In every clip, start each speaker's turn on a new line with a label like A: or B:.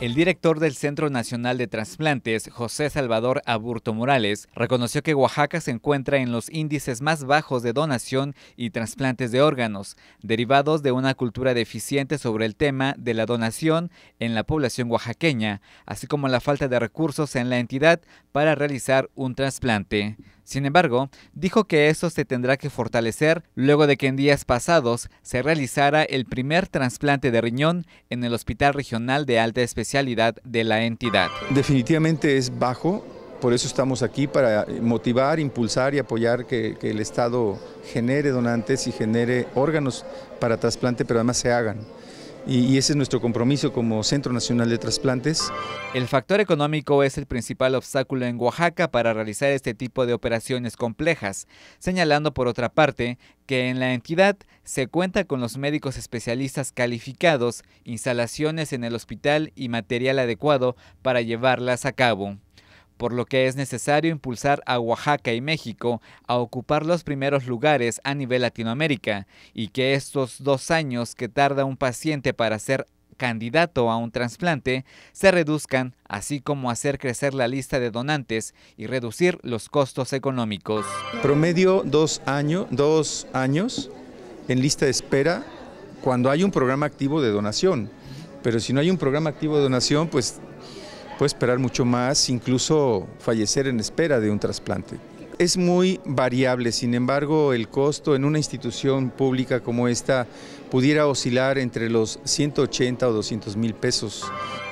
A: El director del Centro Nacional de Transplantes, José Salvador Aburto Morales, reconoció que Oaxaca se encuentra en los índices más bajos de donación y trasplantes de órganos, derivados de una cultura deficiente sobre el tema de la donación en la población oaxaqueña, así como la falta de recursos en la entidad para realizar un trasplante. Sin embargo, dijo que esto se tendrá que fortalecer luego de que en días pasados se realizara el primer trasplante de riñón en el Hospital Regional de Alta Especialidad de la entidad.
B: Definitivamente es bajo, por eso estamos aquí, para motivar, impulsar y apoyar que, que el Estado genere donantes y genere órganos para trasplante, pero además se hagan y, ese es nuestro compromiso como Centro Nacional de Trasplantes.
A: El factor económico es el principal obstáculo en Oaxaca para realizar este tipo de operaciones complejas, señalando por otra parte que en la entidad se cuenta con los médicos especialistas calificados, instalaciones en el hospital y material adecuado para llevarlas a cabo por lo que es necesario impulsar a Oaxaca y México a ocupar los primeros lugares a nivel Latinoamérica y que estos dos años que tarda un paciente para ser candidato a un trasplante se reduzcan, así como hacer crecer la lista de donantes y reducir los costos
B: económicos. Promedio dos, dos años en lista de espera cuando hay un programa activo de donación, pero si no hay un programa activo de donación, pues puede esperar mucho más, incluso fallecer en espera de un trasplante. Es muy variable, sin embargo, el costo en una institución pública como esta pudiera oscilar entre los 180 o 200 mil pesos.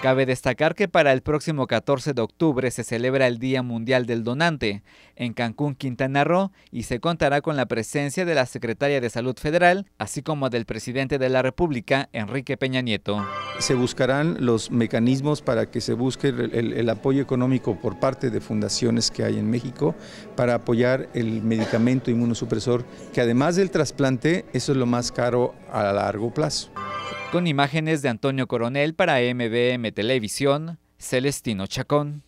B: Cabe destacar que para el próximo 14 de octubre se celebra
A: el Día Mundial del Donante en Cancún, Quintana Roo, y se contará con la presencia de la Secretaria de Salud Federal, así como del presidente de la República, Enrique Peña Nieto
B: se buscarán los mecanismos para que se busque el, apoyo económico por parte de fundaciones que hay en México para apoyar el medicamento inmunosupresor, que además del trasplante, eso es lo más caro a largo plazo. Con imágenes de
A: Antonio Coronel para MBM Televisión, Celestino Chacón.